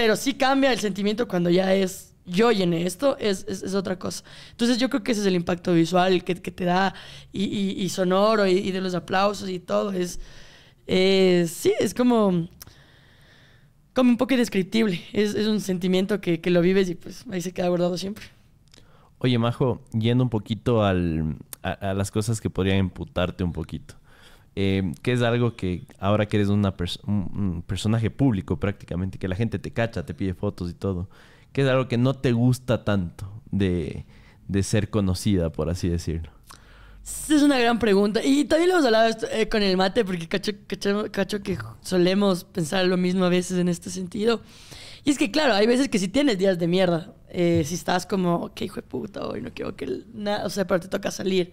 Pero sí cambia el sentimiento cuando ya es yo en esto, es, otra cosa. Entonces yo creo que ese es el impacto visual que, te da y, y, sonoro y, de los aplausos y todo. Es, sí, es como como un poco indescriptible. Es, un sentimiento que, lo vives y pues ahí se queda guardado siempre. Oye, Majo, yendo un poquito al, a, a, las cosas que podrían imputarte un poquito. Em, que es algo que ahora que eres una un, personaje público prácticamente, que la gente te cacha, te pide fotos y todo, que es algo que no te gusta tanto de, ser conocida, por así decirlo. Es una gran pregunta. Y también lo hemos hablado eh, con el mate, porque cacho, que solemos pensar lo mismo a veces en este sentido. Y es que, claro, hay veces que si tienes días de mierda, eh, si estás como, qué hijo de puta, hoy no quiero que. Nada, o sea, pero te toca salir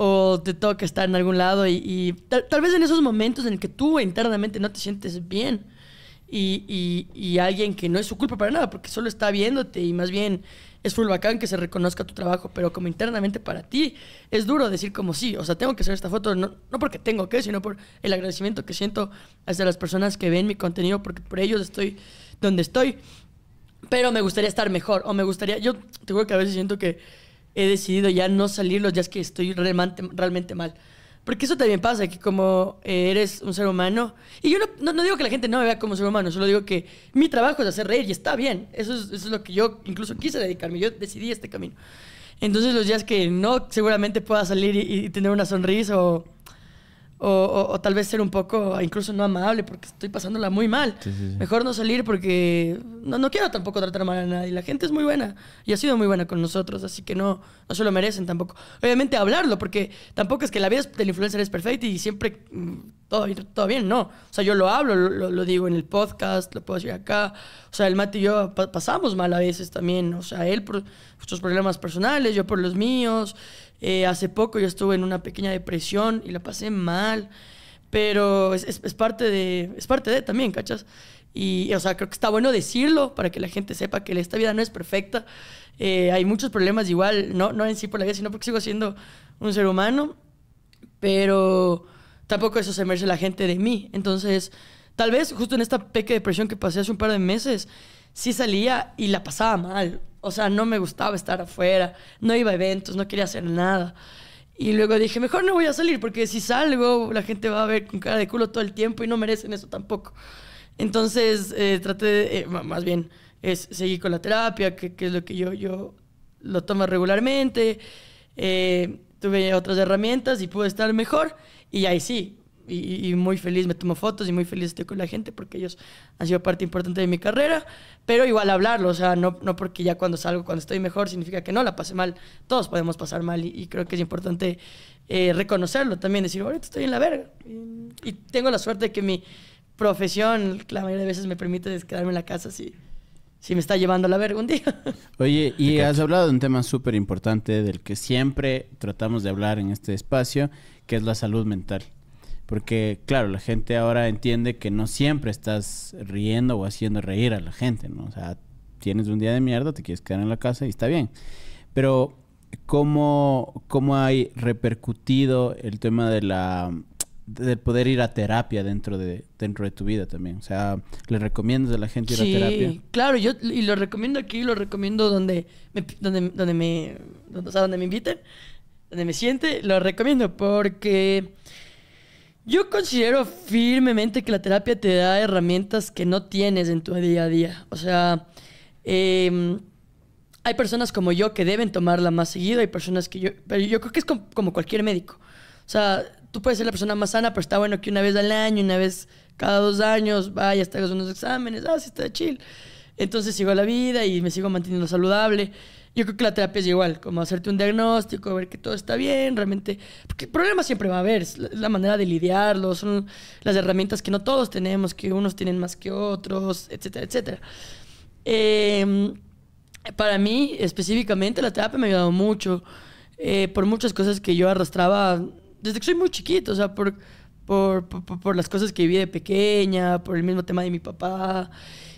o te toca estar en algún lado y, tal, vez en esos momentos en el que tú internamente no te sientes bien y, alguien que no es su culpa para nada, porque solo está viéndote y más bien es full bacán que se reconozca tu trabajo, pero como internamente para ti es duro decir como sí, o sea, tengo que hacer esta foto, no, no porque tengo que, sino por el agradecimiento que siento hacia las personas que ven mi contenido, porque por ellos estoy donde estoy, pero me gustaría estar mejor, o me gustaría, yo te juro que a veces siento que he decidido ya no salir los días que estoy realmente, mal. Porque eso también pasa, que como eh, eres un ser humano, y yo no, digo que la gente no me vea como ser humano, solo digo que mi trabajo es hacer reír y está bien. Eso es, eso es lo que yo incluso quise dedicarme, yo decidí este camino. Entonces los días que no seguramente pueda salir y tener una sonrisa o o, tal vez ser un poco incluso no amable porque estoy pasándola muy mal. Mejor no salir porque no, quiero tampoco tratar mal a nadie. La gente es muy buena y ha sido muy buena con nosotros, así que no, no se lo merecen tampoco. Obviamente hablarlo porque tampoco es que la vida del influencer es perfecta y siempre mm, todo, bien, no. O sea, yo lo hablo, lo, digo en el podcast, lo puedo decir acá. O sea, el Mati y yo pasamos mal a veces también. O sea, él por sus problemas personales, yo por los míos. Eh, hace poco yo estuve en una pequeña depresión y la pasé mal, pero es, parte, de, es parte de también, ¿cachas? Y, o sea, creo que está bueno decirlo para que la gente sepa que esta vida no es perfecta. Eh, hay muchos problemas igual, no, no en sí por la vida, sino porque sigo siendo un ser humano, pero tampoco eso se merece la gente de mí. Entonces, tal vez justo en esta pequeña depresión que pasé hace un par de meses, sí salía y la pasaba mal. O sea, no me gustaba estar afuera, no iba a eventos, no quería hacer nada. Y luego dije, mejor no voy a salir porque si salgo la gente va a ver con cara de culo todo el tiempo y no merecen eso tampoco. Entonces eh, traté, de, eh, más bien, es seguir con la terapia, que, es lo que yo, yo lo tomo regularmente. Eh, tuve otras herramientas y pude estar mejor. Y ahí sí, y, muy feliz me tomo fotos y muy feliz estoy con la gente porque ellos han sido parte importante de mi carrera, pero igual hablarlo, o sea, no, no porque ya cuando salgo, cuando estoy mejor, significa que no, la pasé mal, todos podemos pasar mal y, creo que es importante eh, reconocerlo también, decir, ahorita estoy en la verga y, tengo la suerte de que mi profesión la mayoría de veces me permite quedarme en la casa si, si me está llevando a la verga un día. Oye, y has hablado de un tema súper importante del que siempre tratamos de hablar en este espacio, que es la salud mental. Porque, claro, la gente ahora entiende que no siempre estás riendo o haciendo reír a la gente, ¿no? O sea, tienes un día de mierda, te quieres quedar en la casa y está bien. Pero, ¿cómo, cómo hay repercutido el tema de la del poder ir a terapia dentro de dentro de tu vida también. O sea, ¿le recomiendas a la gente ir a terapia? claro, yo y lo recomiendo aquí, lo recomiendo donde me, donde, donde me donde, donde me inviten, donde me siente, lo recomiendo porque yo considero firmemente que la terapia te da herramientas que no tienes en tu día a día. O sea, em, hay personas como yo que deben tomarla más seguido, hay personas que yo... Pero yo creo que es como cualquier médico. O sea, tú puedes ser la persona más sana, pero está bueno que una vez al año, una vez cada dos años, vayas, te hagas unos exámenes, ah, sí, está chill. Entonces sigo la vida y me sigo manteniendo saludable. Yo creo que la terapia es igual, como hacerte un diagnóstico, ver que todo está bien, realmente. Porque problemas siempre va a haber, es la manera de lidiarlos, son las herramientas que no todos tenemos, que unos tienen más que otros, etcétera, etcétera. Em, para mí, específicamente, la terapia me ha ayudado mucho eh, por muchas cosas que yo arrastraba desde que soy muy chiquito, o sea, por, por las cosas que viví de pequeña, por el mismo tema de mi papá.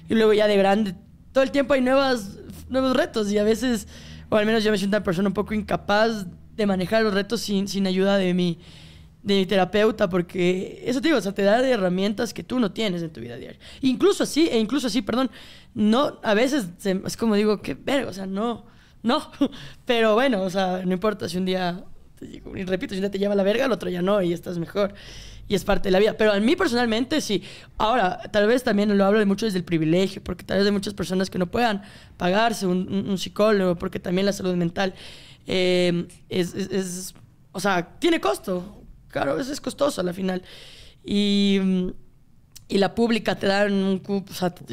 Y luego ya de grande, todo el tiempo hay nuevas, nuevos retos y a veces, o al menos yo me siento una persona un poco incapaz de manejar los retos sin, sin ayuda de mi, de mi terapeuta, porque eso te digo, o sea, te da herramientas que tú no tienes en tu vida diaria. Incluso así, e incluso así, perdón, no, a veces es como digo, qué verga, o sea, no, no, pero bueno, o sea, no importa si un día y repito, si una te lleva la verga, el otro ya no, y estás mejor. Y es parte de la vida. Pero a mí personalmente sí. Ahora, tal vez también lo hablo mucho desde el privilegio, porque tal vez hay muchas personas que no puedan pagarse un, psicólogo, porque también la salud mental eh, es, O sea, tiene costo. Claro, es, es costoso a la final. Y y la pública te dan un o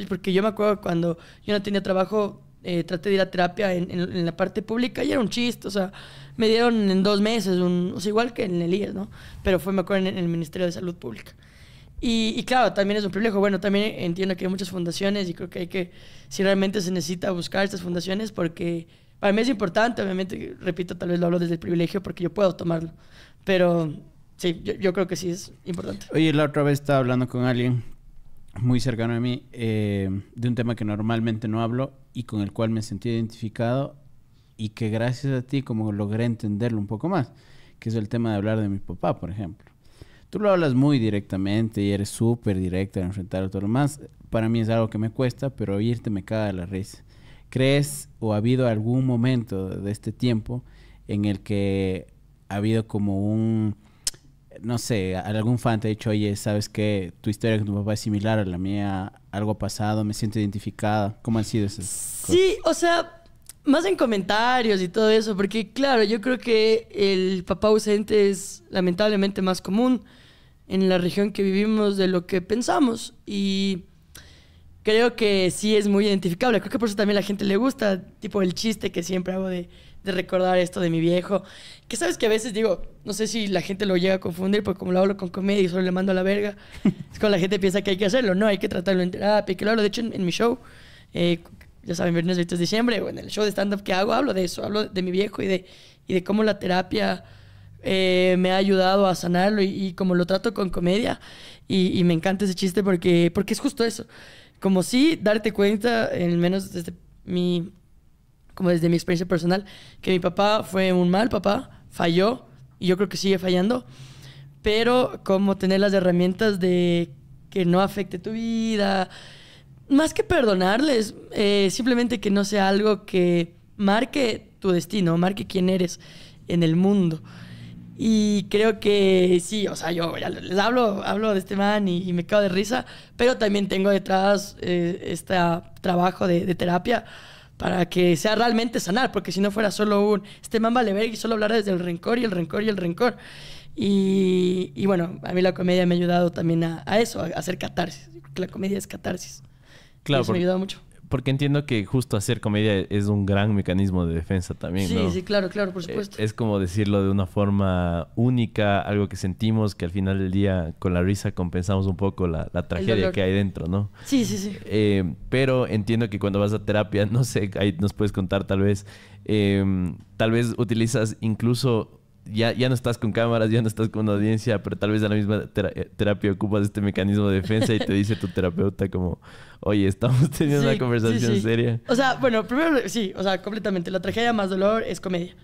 porque yo me acuerdo cuando yo no tenía trabajo eh, traté de ir a terapia en, la parte pública y era un chiste, o sea, me dieron en dos meses, o sea, igual que en el IES, ¿no? Pero fue, me acuerdo, en, el Ministerio de Salud Pública. Y, claro, también es un privilegio. Bueno, también entiendo que hay muchas fundaciones y creo que hay que, si realmente se necesita buscar estas fundaciones, porque para mí es importante, obviamente, repito, tal vez lo hablo desde el privilegio porque yo puedo tomarlo, pero sí, yo, creo que sí es importante. Oye, la otra vez estaba hablando con alguien muy cercano a mí eh, de un tema que normalmente no hablo y con el cual me sentí identificado y que gracias a ti como logré entenderlo un poco más, que es el tema de hablar de mi papá, por ejemplo. Tú lo hablas muy directamente y eres súper directo en enfrentar a todo lo más. Para mí es algo que me cuesta, pero oírte me caga la risa. ¿Crees o ha habido algún momento de este tiempo en el que ha habido como un no sé, algún fan te ha dicho, oye, ¿sabes que Tu historia con tu papá es similar a la mía, algo ha pasado, me siento identificada. ¿Cómo han sido esas Sí, o sea, más en comentarios y todo eso, porque claro, yo creo que el papá ausente es lamentablemente más común en la región que vivimos de lo que pensamos y creo que sí es muy identificable. Creo que por eso también a la gente le gusta, tipo el chiste que siempre hago de de recordar esto de mi viejo. Que sabes que a veces digo, no sé si la gente lo llega a confundir, porque como lo hablo con comedia y solo le mando a la verga, es cuando la gente piensa que hay que hacerlo. No, hay que tratarlo en terapia, que lo hablo. De hecho, en, mi show, eh, ya saben, viernes 20 de diciembre, o en el show de stand-up que hago, hablo de eso, hablo de mi viejo y de, y de cómo la terapia eh, me ha ayudado a sanarlo y, cómo lo trato con comedia. Y, me encanta ese chiste porque, porque es justo eso. Como si darte cuenta, en menos desde mi como desde mi experiencia personal, que mi papá fue un mal papá, falló y yo creo que sigue fallando, pero como tener las herramientas de que no afecte tu vida, más que perdonarles, eh, simplemente que no sea algo que marque tu destino, marque quién eres en el mundo. Y creo que sí, o sea, yo les hablo, hablo de este man y, me cago de risa, pero también tengo detrás este trabajo de, de terapia para que sea realmente sanar, porque si no fuera solo un, este man vale y solo hablar desde el rencor y el rencor y el rencor. Y, bueno, a mí la comedia me ha ayudado también a, eso, a hacer catarsis. la comedia es catarsis. Y eso me ha ayudado mucho porque entiendo que justo hacer comedia es un gran mecanismo de defensa también. Sí, sí, claro, claro, por eh, supuesto. Es, como decirlo de una forma única, algo que sentimos que al final del día con la risa compensamos un poco la, tragedia que hay dentro, ¿no? Sí, sí, sí. Eh, pero entiendo que cuando vas a terapia, no sé, ahí nos puedes contar tal vez, eh, tal vez utilizas incluso ya, ya no estás con cámaras, ya no estás con audiencia, pero tal vez a la misma eh, terapia ocupas este mecanismo de defensa y te dice tu terapeuta como, oye, estamos teniendo una conversación seria. O sea, bueno, primero sí, o sea, completamente. La tragedia más dolor es comedia.